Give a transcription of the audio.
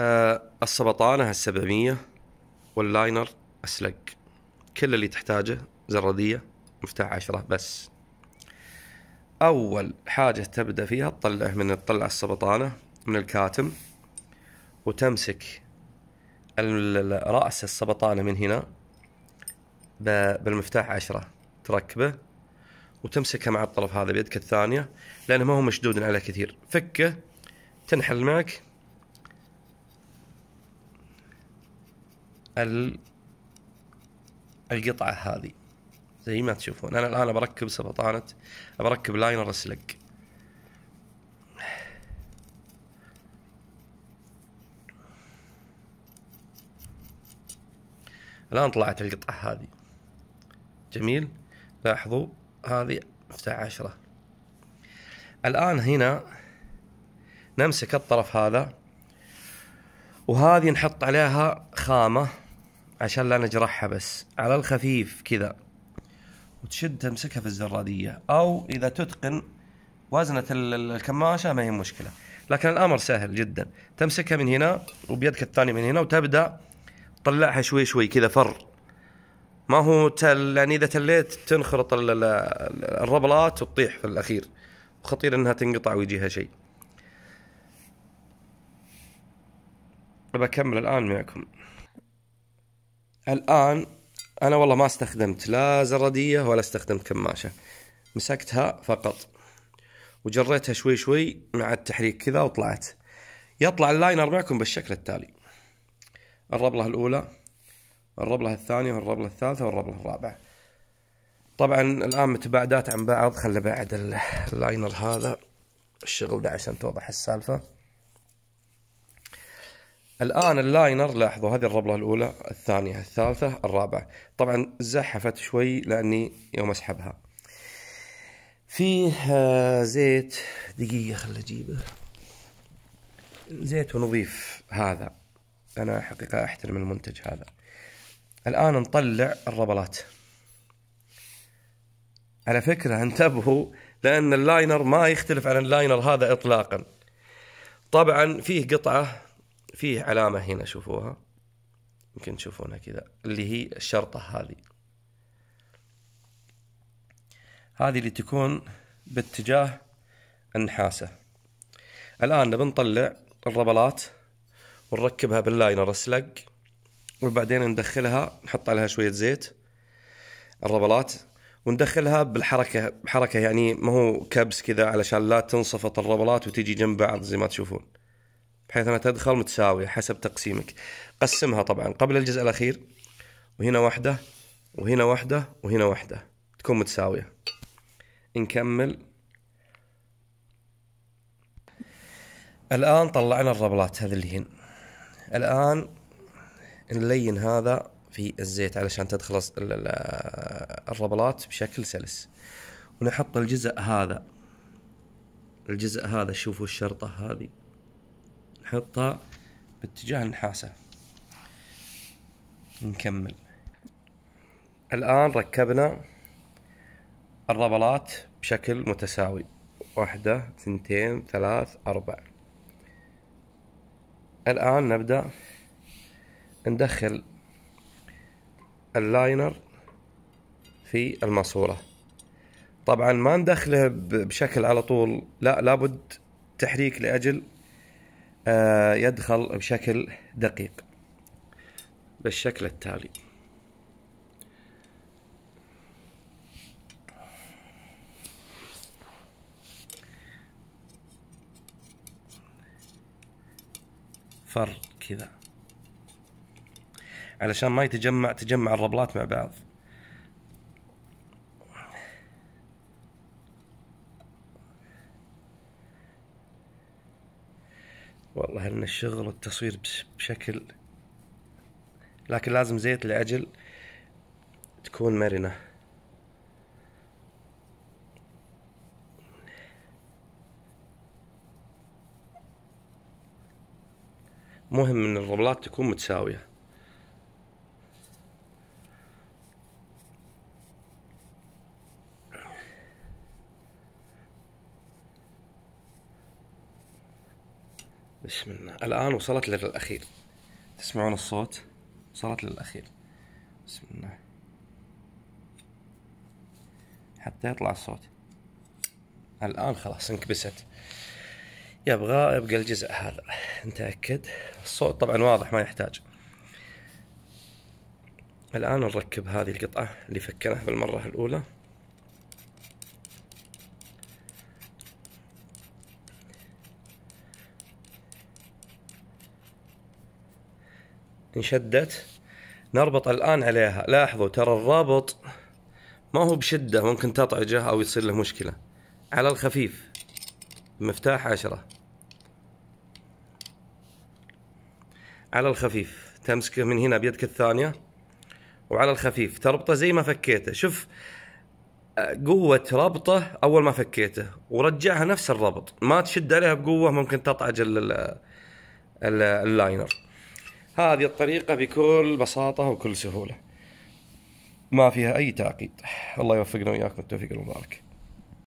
آه السبطانه السبعمية واللاينر اسلق كل اللي تحتاجه زرديه مفتاح عشرة بس اول حاجه تبدا فيها تطلع من تطلع السبطانه من الكاتم وتمسك راس السبطانه من هنا بالمفتاح عشرة تركبه وتمسكها مع الطرف هذا بيدك الثانيه لانه ما هو مشدود عليه كثير فكه تنحل معك القطعه هذه زي ما تشوفون انا الان بركب سبطانه بركب لاينر سلق الان طلعت القطعه هذه جميل لاحظوا هذه مفتاح عشرة الان هنا نمسك الطرف هذا وهذه نحط عليها خامه عشان لا نجرحها بس على الخفيف كذا وتشد تمسكها في الزرادية أو إذا تتقن وزنة الكماشة ما هي مشكلة لكن الأمر سهل جدا تمسكها من هنا وبيدك الثانية من هنا وتبدأ تطلعها شوي شوي كذا فر ما هو تل يعني إذا تليت تنخرط الربلات وتطيح في الأخير وخطير أنها تنقطع ويجيها شيء بكمل الآن معكم الآن أنا والله ما استخدمت لا زردية ولا استخدمت كماشة مسكتها فقط وجريتها شوي شوي مع التحريك كذا وطلعت يطلع اللاينر معكم بالشكل التالي الربلة الأولى الربلة الثانية والربلة الثالثة والربلة الرابعة طبعا الآن متباعدات عن بعض خلي بعد اللاينر هذا الشغل ده عشان توضح السالفة الان اللاينر لاحظوا هذه الربله الاولى الثانيه الثالثه الرابعه طبعا زحفت شوي لاني يوم اسحبها في آه، زيت دقيقه خل اجيبه زيت ونظيف هذا انا حقيقه احترم المنتج هذا الان نطلع الربلات على فكره انتبهوا لان اللاينر ما يختلف عن اللاينر هذا اطلاقا طبعا فيه قطعه فيه علامة هنا شوفوها يمكن تشوفونها كذا اللي هي الشرطة هذه هذه اللي تكون باتجاه النحاسة الآن بنطلع الربلات ونركبها باللاينر السلق وبعدين ندخلها نحط عليها شوية زيت الربلات وندخلها بالحركة بحركة يعني ما هو كبس كذا علشان لا تنصفط الربلات وتيجي جنب بعض زي ما تشوفون بحيث انها تدخل متساويه حسب تقسيمك قسمها طبعا قبل الجزء الاخير وهنا واحده وهنا واحده وهنا واحده تكون متساويه نكمل الان طلعنا الربلات هذه اللي هن الان نلين هذا في الزيت علشان تدخل الربلات بشكل سلس ونحط الجزء هذا الجزء هذا شوفوا الشرطة هذه نحطها باتجاه النحاسة نكمل الآن ركبنا الربلات بشكل متساوي واحدة ثنتين ثلاث أربع الآن نبدأ ندخل اللاينر في الماسورة طبعا ما ندخله بشكل على طول لا لابد تحريك لأجل آه، يدخل بشكل دقيق بالشكل التالي فر كذا علشان ما يتجمع تجمع الربلات مع بعض والله ان الشغل التصوير بشكل لكن لازم زيت لاجل تكون مرنه مهم ان الرملات تكون متساويه بسم الله الآن وصلت للأخير تسمعون الصوت وصلت للأخير بسم الله حتى يطلع الصوت الآن خلاص انكبست يبغى يبقى الجزء هذا نتأكد الصوت طبعا واضح ما يحتاج الآن نركب هذه القطعة اللي فكناها بالمرة الأولى انشدت نربط الآن عليها لاحظوا ترى الرابط ما هو بشدة ممكن تطعجه أو يصير له مشكلة على الخفيف مفتاح عشرة على الخفيف تمسكه من هنا بيدك الثانية وعلى الخفيف تربطه زي ما فكيته شوف قوة ربطه أول ما فكيته ورجعها نفس الربط ما تشد عليها بقوة ممكن تطعج اللاينر هذه الطريقة بكل بساطة وكل سهولة ما فيها أي تعقيد الله يوفقنا وإياكم التوفيق المبارك